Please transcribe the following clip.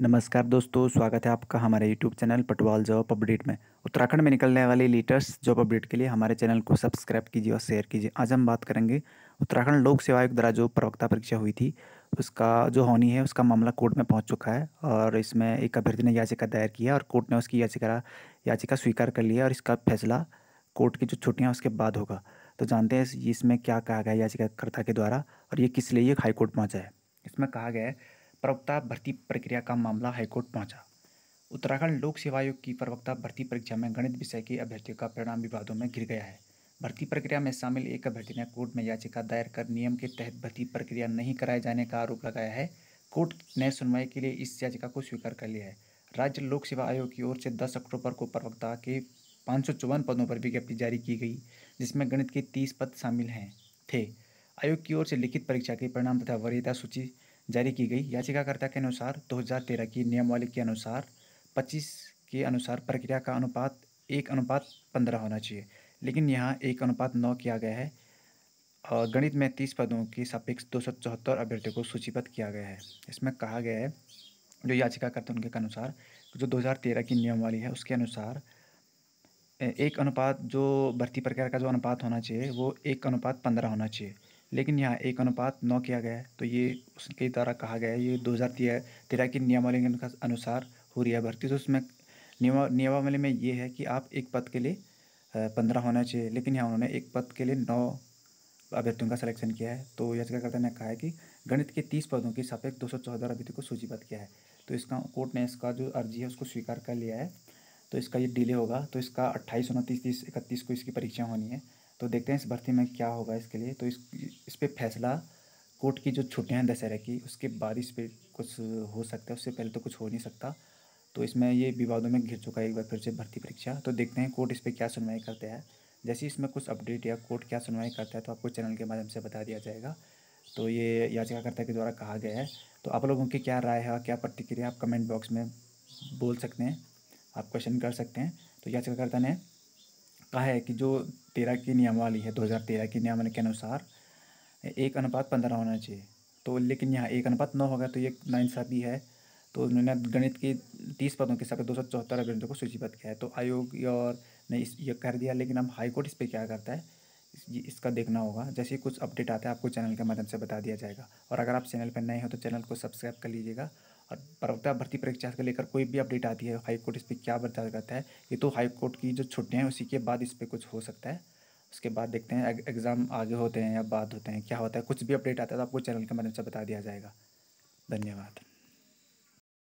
नमस्कार दोस्तों स्वागत है आपका हमारे YouTube channel Patwal job update में उत्तराखंड में निकलने वाले लीटर्स जॉब अपडेट के लिए हमारे चैनल को सब्सक्राइब कीजिए और शेयर कीजिए आज हम बात करेंगे उत्तराखंड लोक सेवा आयोग द्वारा जो प्रवक्ता परीक्षा हुई थी उसका जो होनी है उसका मामला कोर्ट में पहुँच चुका है और इसमें एक अभ्यर्थी ने याचिका दायर किया और कोर्ट ने उसकी याचिका याचिका स्वीकार कर लिया और इसका फैसला कोर्ट की जो छुट्टियाँ उसके बाद होगा तो जानते हैं इसमें क्या कहा गया याचिकाकर्ता के द्वारा और ये किस लिए हाईकोर्ट पहुँचा है इसमें कहा गया है प्रवक्ता भर्ती प्रक्रिया का मामला हाईकोर्ट पहुंचा उत्तराखंड लोक सेवा आयोग की प्रवक्ता भर्ती परीक्षा में गणित विषय के अभ्यर्थियों का परिणाम विवादों में गिर गया है भर्ती प्रक्रिया में शामिल एक अभ्यर्थी ने कोर्ट में याचिका दायर कर नियम के तहत भर्ती प्रक्रिया नहीं कराए जाने का आरोप लगाया है कोर्ट ने सुनवाई के लिए इस याचिका को स्वीकार कर लिया है राज्य लोक सेवा आयोग की ओर से 10 अक्टूबर को प्रवक्ता के पाँच पदों पर विज्ञप्ति जारी की गई जिसमें गणित के तीस पद शामिल हैं थे आयोग की ओर से लिखित परीक्षा के परिणाम तथा वरीयता सूची जारी की गई याचिकाकर्ता के अनुसार 2013 की नियमावली के अनुसार 25 के अनुसार प्रक्रिया का अनुपात एक अनुपात पंद्रह होना चाहिए लेकिन यहाँ एक अनुपात नौ किया गया है और गणित में तीस पदों के सापेक्ष दो सौ चौहत्तर अभ्यर्थियों को सूचीबद्ध किया गया है इसमें कहा गया है जो याचिकाकर्ता उनके अनुसार जो 2013 की नियमावली है उसके अनुसार एक अनुपात जो भर्ती प्रक्रिया का जो अनुपात होना चाहिए वो एक अनुपात पंद्रह होना चाहिए लेकिन यहाँ एक अनुपात नौ किया गया है तो ये उसके द्वारा कहा गया है ये दो हज़ार तेरह की नियमावली के अनुसार हो रही है भर्ती तो उसमें नियमा नियमावली में ये है कि आप एक पद के लिए पंद्रह होना चाहिए लेकिन यहाँ उन्होंने एक पद के लिए नौ अभ्यर्थियों का सिलेक्शन किया है तो याचिकाकर्ता ने कहा है कि गणित के तीस पदों के सापेक्ष दो सौ चौदह अभ्यर्थियों को सूचीबद्ध किया है तो इसका कोर्ट ने इसका जो अर्जी है उसको स्वीकार कर लिया है तो इसका ये डिले होगा तो इसका अट्ठाईस उनतीस तीस इकतीस को इसकी परीक्षा होनी है तो देखते हैं इस भर्ती में क्या होगा इसके लिए तो इस इस पर फैसला कोर्ट की जो छुट्टियाँ हैं दशहरा की उसके बाद इस पर कुछ हो सकता है उससे पहले तो कुछ हो नहीं सकता तो इसमें ये विवादों में घिर चुका है एक बार फिर से भर्ती परीक्षा तो देखते हैं कोर्ट इस पर क्या सुनवाई करते हैं जैसे इसमें कुछ अपडेट या कोर्ट क्या सुनवाई करता है तो आपको चैनल के माध्यम से बता दिया जाएगा तो ये याचिकाकर्ता के द्वारा कहा गया है तो आप लोगों की क्या राय है क्या प्रतिक्रिया आप कमेंट बॉक्स में बोल सकते हैं आप क्वेश्चन कर सकते हैं तो याचिकाकर्ता ने कहा है कि जो तेरह की नियमावली है दो हज़ार तेरह की नियमावली के अनुसार एक अनुपात पंद्रह होना चाहिए तो लेकिन यहाँ एक अनुपात नौ होगा तो ये नाइंसाफ़ी है तो उन्होंने गणित के तीस पदों के साथ दो सौ चौहत्तर गणितों को सूचीबद्ध किया है तो आयोग और ने इस ये कर दिया लेकिन हम हाईकोर्ट इस पर क्या करता है इसका देखना होगा जैसे कुछ अपडेट आता है आपको चैनल के माध्यम से बता दिया जाएगा और अगर आप चैनल पर नए हो तो चैनल को सब्सक्राइब कर लीजिएगा और प्रवक्ता भर्ती परीक्षा को लेकर कोई भी अपडेट आती है हाई कोर्ट इस पर क्या बर्ताव करता है ये तो हाई कोर्ट की जो छुट्टियाँ हैं उसी के बाद इस पर कुछ हो सकता है उसके बाद देखते हैं एग्ज़ाम आगे होते हैं या बाद होते हैं क्या होता है कुछ भी अपडेट आता है तो आपको चैनल के माध्यम से बता दिया जाएगा धन्यवाद